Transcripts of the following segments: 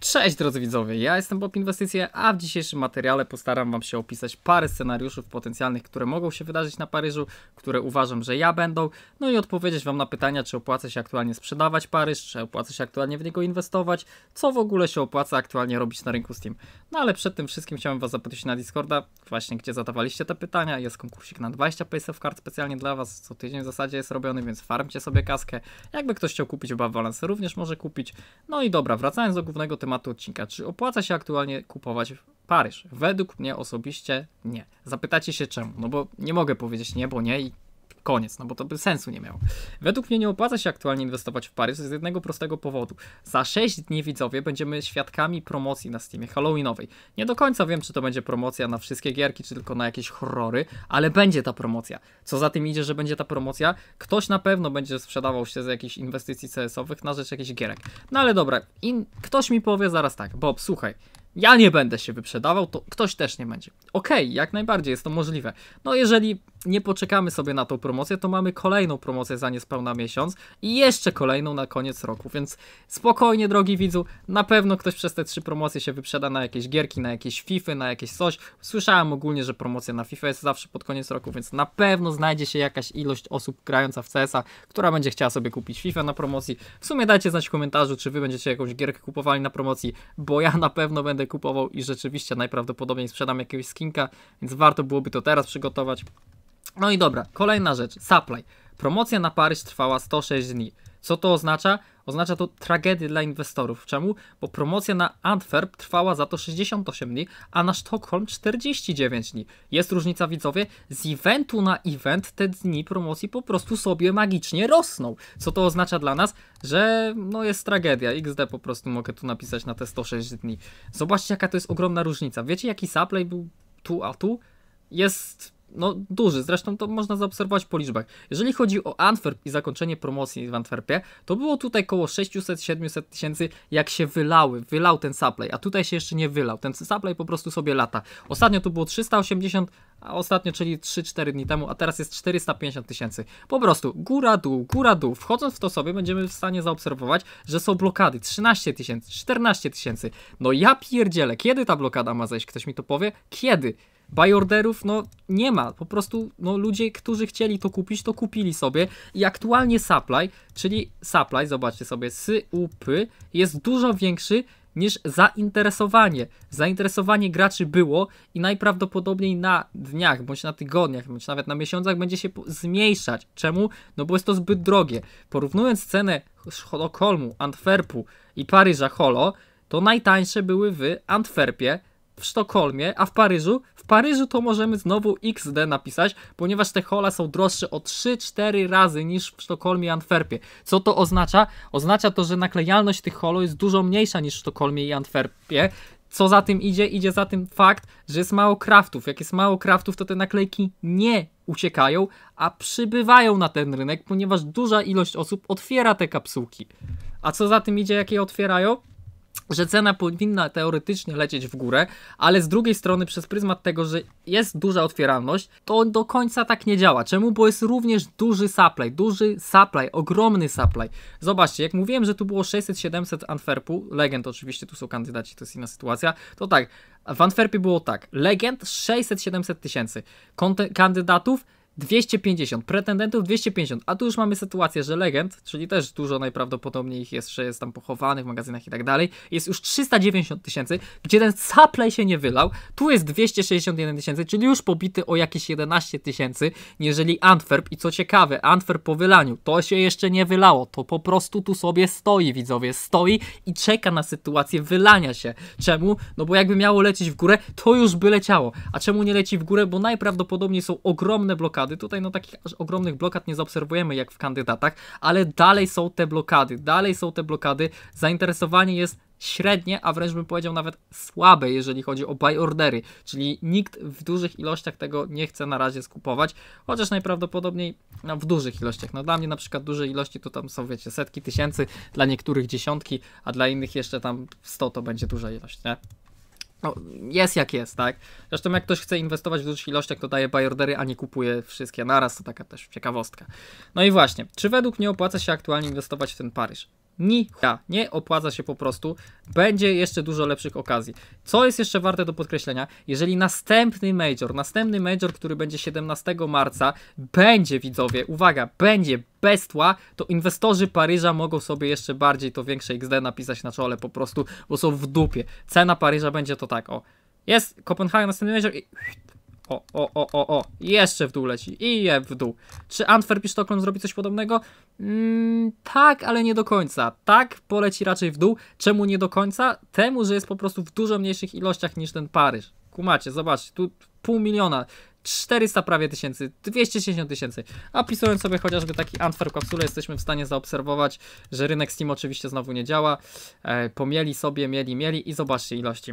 Cześć drodzy widzowie, ja jestem Bob Inwestycje, a w dzisiejszym materiale postaram Wam się opisać parę scenariuszów potencjalnych, które mogą się wydarzyć na Paryżu, które uważam, że ja będą, no i odpowiedzieć Wam na pytania, czy opłaca się aktualnie sprzedawać Paryż, czy opłaca się aktualnie w niego inwestować, co w ogóle się opłaca aktualnie robić na rynku Steam. No ale przed tym wszystkim chciałem Was zapytać na Discorda, właśnie gdzie zadawaliście te pytania, jest konkursik na 20 PSF kart specjalnie dla Was, co tydzień w zasadzie jest robiony, więc farmcie sobie kaskę. Jakby ktoś chciał kupić Babalans, również może kupić. No i dobra, wracając do głównego tematu odcinka. Czy opłaca się aktualnie kupować Paryż? Według mnie osobiście nie. Zapytacie się czemu? No bo nie mogę powiedzieć nie, bo nie i koniec, no bo to by sensu nie miało. Według mnie nie opłaca się aktualnie inwestować w Paryż z jednego prostego powodu. Za 6 dni widzowie będziemy świadkami promocji na Steamie Halloweenowej. Nie do końca wiem, czy to będzie promocja na wszystkie gierki, czy tylko na jakieś horrory, ale będzie ta promocja. Co za tym idzie, że będzie ta promocja? Ktoś na pewno będzie sprzedawał się z jakichś inwestycji CS-owych na rzecz jakichś gierek. No ale dobra, in... ktoś mi powie zaraz tak, Bob, słuchaj, ja nie będę się wyprzedawał, to ktoś też nie będzie. Okej, okay, jak najbardziej jest to możliwe. No jeżeli nie poczekamy sobie na tą promocję, to mamy kolejną promocję za niespełna miesiąc i jeszcze kolejną na koniec roku, więc spokojnie drogi widzu, na pewno ktoś przez te trzy promocje się wyprzeda na jakieś gierki, na jakieś Fify, na jakieś coś. Słyszałem ogólnie, że promocja na FIFA jest zawsze pod koniec roku, więc na pewno znajdzie się jakaś ilość osób grająca w CS-a, która będzie chciała sobie kupić FIFA na promocji. W sumie dajcie znać w komentarzu, czy wy będziecie jakąś gierkę kupowali na promocji, bo ja na pewno będę kupował i rzeczywiście najprawdopodobniej sprzedam jakiegoś skinka, więc warto byłoby to teraz przygotować. No i dobra, kolejna rzecz, supply. Promocja na Paryż trwała 106 dni. Co to oznacza? Oznacza to tragedię dla inwestorów. Czemu? Bo promocja na Antwerp trwała za to 68 dni, a na Sztokholm 49 dni. Jest różnica widzowie, z eventu na event te dni promocji po prostu sobie magicznie rosną. Co to oznacza dla nas? Że no jest tragedia. XD po prostu mogę tu napisać na te 106 dni. Zobaczcie jaka to jest ogromna różnica. Wiecie jaki supply był tu a tu? Jest no, duży, zresztą to można zaobserwować po liczbach. Jeżeli chodzi o Antwerp i zakończenie promocji w Antwerpie, to było tutaj koło 600-700 tysięcy, jak się wylały, wylał ten supply, a tutaj się jeszcze nie wylał, ten supply po prostu sobie lata. Ostatnio to było 380, a ostatnio, czyli 3-4 dni temu, a teraz jest 450 tysięcy. Po prostu góra, dół, góra, dół. Wchodząc w to sobie, będziemy w stanie zaobserwować, że są blokady 13 tysięcy, 14 tysięcy. No ja pierdzielę, kiedy ta blokada ma zejść? Ktoś mi to powie? Kiedy? Buy orderów, no nie ma. Po prostu no, ludzie, którzy chcieli to kupić, to kupili sobie. I aktualnie supply, czyli supply, zobaczcie sobie, SUP jest dużo większy niż zainteresowanie. Zainteresowanie graczy było i najprawdopodobniej na dniach, bądź na tygodniach, bądź nawet na miesiącach będzie się zmniejszać. Czemu? No bo jest to zbyt drogie. Porównując cenę Sztokholmu, Antwerpu i Paryża Holo, to najtańsze były w Antwerpie, w Sztokholmie, a w Paryżu? W Paryżu to możemy znowu XD napisać, ponieważ te hola są droższe o 3-4 razy niż w Sztokholmie i Antwerpie. Co to oznacza? Oznacza to, że naklejalność tych holo jest dużo mniejsza niż w Sztokholmie i Antwerpie. Co za tym idzie? Idzie za tym fakt, że jest mało kraftów. Jak jest mało kraftów, to te naklejki nie uciekają, a przybywają na ten rynek, ponieważ duża ilość osób otwiera te kapsułki. A co za tym idzie, jakie otwierają? że cena powinna teoretycznie lecieć w górę, ale z drugiej strony przez pryzmat tego, że jest duża otwieralność, to do końca tak nie działa. Czemu? Bo jest również duży supply, duży supply, ogromny supply. Zobaczcie, jak mówiłem, że tu było 600-700 Antwerpu, legend oczywiście, tu są kandydaci, to jest inna sytuacja, to tak, w Antwerpie było tak, legend 600-700 tysięcy, kandydatów 250, pretendentów 250, a tu już mamy sytuację, że legend, czyli też dużo najprawdopodobniej ich jest, że jest tam pochowanych w magazynach i tak dalej, jest już 390 tysięcy, gdzie ten saplej się nie wylał, tu jest 261 tysięcy, czyli już pobity o jakieś 11 tysięcy, jeżeli Antwerp i co ciekawe, Antwerp po wylaniu, to się jeszcze nie wylało, to po prostu tu sobie stoi widzowie, stoi i czeka na sytuację wylania się, czemu? No bo jakby miało lecieć w górę, to już by leciało, a czemu nie leci w górę, bo najprawdopodobniej są ogromne blokady, blokady. Tutaj no takich ogromnych blokad nie zaobserwujemy jak w kandydatach, ale dalej są te blokady, dalej są te blokady. Zainteresowanie jest średnie, a wręcz bym powiedział nawet słabe, jeżeli chodzi o buy ordery, czyli nikt w dużych ilościach tego nie chce na razie skupować, chociaż najprawdopodobniej no, w dużych ilościach. No dla mnie na przykład duże ilości to tam są, wiecie, setki tysięcy, dla niektórych dziesiątki, a dla innych jeszcze tam 100 to będzie duża ilość, nie? no, jest jak jest, tak? Zresztą jak ktoś chce inwestować w dużych ilościach, to daje buyordery, a nie kupuje wszystkie naraz, to taka też ciekawostka. No i właśnie, czy według mnie opłaca się aktualnie inwestować w ten Paryż? Ni chuja. Nie opłaca się po prostu. Będzie jeszcze dużo lepszych okazji. Co jest jeszcze warte do podkreślenia? Jeżeli następny major, następny major, który będzie 17 marca, będzie widzowie, uwaga, będzie bestła, to inwestorzy Paryża mogą sobie jeszcze bardziej to większe XD napisać na czole po prostu, bo są w dupie. Cena Paryża będzie to tak, o. Jest Kopenhaga następny major i o, o, o, o, o, jeszcze w dół leci i je w dół. Czy Antwerp i Sztokholm zrobi coś podobnego? Mm, tak, ale nie do końca. Tak, poleci raczej w dół. Czemu nie do końca? Temu, że jest po prostu w dużo mniejszych ilościach niż ten Paryż. Kumacie, zobaczcie, tu pół miliona, 400 prawie tysięcy, 260 tysięcy. A pisując sobie chociażby taki Antwerp kapsule, jesteśmy w stanie zaobserwować, że rynek Steam oczywiście znowu nie działa. E, pomieli sobie, mieli, mieli i zobaczcie ilości.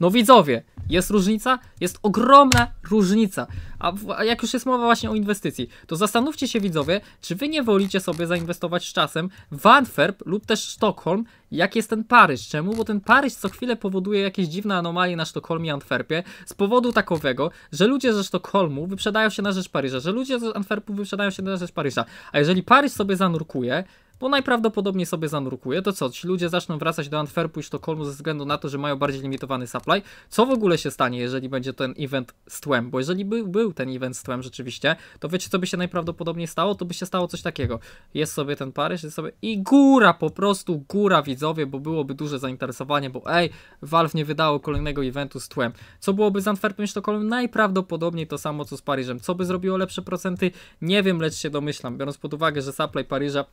No widzowie, jest różnica? Jest ogromna różnica. A, a jak już jest mowa właśnie o inwestycji, to zastanówcie się widzowie, czy wy nie wolicie sobie zainwestować z czasem w Antwerp lub też Sztokholm, jak jest ten Paryż. Czemu? Bo ten Paryż co chwilę powoduje jakieś dziwne anomalie na Sztokholmie i Antwerpie z powodu takowego, że ludzie ze Sztokholmu wyprzedają się na rzecz Paryża, że ludzie z Antwerpu wyprzedają się na rzecz Paryża. A jeżeli Paryż sobie zanurkuje, bo najprawdopodobniej sobie zanurkuje. To co, ci ludzie zaczną wracać do Antwerpu i Sztokholmu ze względu na to, że mają bardziej limitowany supply? Co w ogóle się stanie, jeżeli będzie ten event z tłem? Bo jeżeli by, był ten event z tłem rzeczywiście, to wiecie, co by się najprawdopodobniej stało? To by się stało coś takiego. Jest sobie ten Paryż, jest sobie i góra, po prostu góra widzowie, bo byłoby duże zainteresowanie, bo ej, Valve nie wydało kolejnego eventu z tłem. Co byłoby z Antwerpem i Sztokholmem? Najprawdopodobniej to samo, co z Paryżem. Co by zrobiło lepsze procenty? Nie wiem, lecz się domyślam, biorąc pod uwagę, że supply Paryża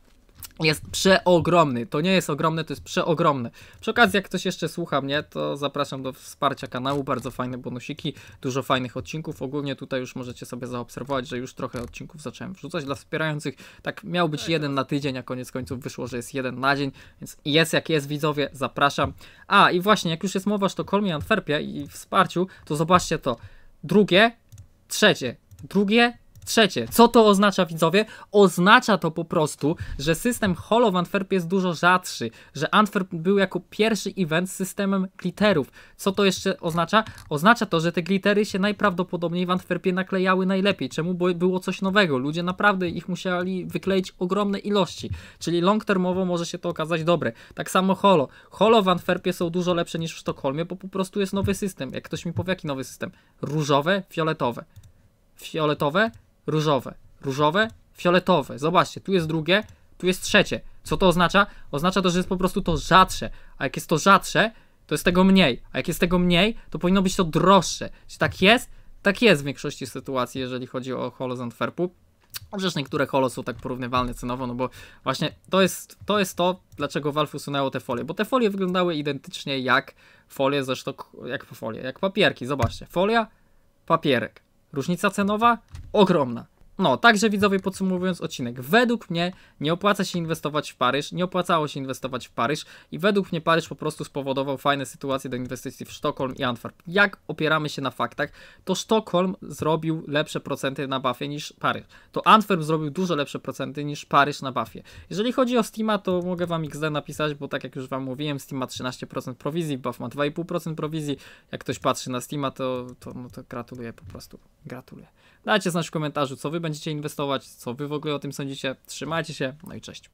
jest przeogromny. To nie jest ogromne, to jest przeogromne. Przy okazji, jak ktoś jeszcze słucha mnie, to zapraszam do wsparcia kanału. Bardzo fajne bonusiki, dużo fajnych odcinków. Ogólnie tutaj już możecie sobie zaobserwować, że już trochę odcinków zacząłem wrzucać dla wspierających. Tak miał być tak, jeden tak. na tydzień, a koniec końców wyszło, że jest jeden na dzień, więc jest jak jest, widzowie, zapraszam. A, i właśnie, jak już jest mowa o Sztokholmie, Antwerpie i wsparciu, to zobaczcie to. Drugie, trzecie, drugie, Trzecie, co to oznacza widzowie? Oznacza to po prostu, że system Holo w Antwerpie jest dużo rzadszy, że Antwerp był jako pierwszy event z systemem glitterów. Co to jeszcze oznacza? Oznacza to, że te glittery się najprawdopodobniej w Antwerpie naklejały najlepiej. Czemu? Bo było coś nowego. Ludzie naprawdę ich musieli wykleić ogromne ilości. Czyli long termowo może się to okazać dobre. Tak samo Holo. Holo w Antwerpie są dużo lepsze niż w Sztokholmie, bo po prostu jest nowy system. Jak ktoś mi powie, jaki nowy system? Różowe, fioletowe fioletowe, różowe, różowe, fioletowe. Zobaczcie, tu jest drugie, tu jest trzecie. Co to oznacza? Oznacza to, że jest po prostu to rzadsze. A jak jest to rzadsze, to jest tego mniej. A jak jest tego mniej, to powinno być to droższe. Czy tak jest? Tak jest w większości sytuacji, jeżeli chodzi o holo z Antwerpu. Przecież niektóre holo są tak porównywalne cenowo, no bo właśnie to jest to, jest to dlaczego Valve usunęło te folie, bo te folie wyglądały identycznie jak folie ze sztok, jak folie, jak papierki, zobaczcie, folia, papierek. Różnica cenowa ogromna. No, także widzowie, podsumowując odcinek, według mnie nie opłaca się inwestować w Paryż, nie opłacało się inwestować w Paryż i według mnie Paryż po prostu spowodował fajne sytuacje do inwestycji w Sztokholm i Antwerp. Jak opieramy się na faktach, to Sztokholm zrobił lepsze procenty na bafie niż Paryż. To Antwerp zrobił dużo lepsze procenty niż Paryż na bafie. Jeżeli chodzi o Steama, to mogę Wam XD napisać, bo tak jak już Wam mówiłem, Steam ma 13% prowizji, Buff ma 2,5% prowizji. Jak ktoś patrzy na Steama, to, to, no to gratuluję po prostu. Gratuluję. Dajcie znać w komentarzu, co wy będziecie inwestować, co wy w ogóle o tym sądzicie. Trzymajcie się, no i cześć.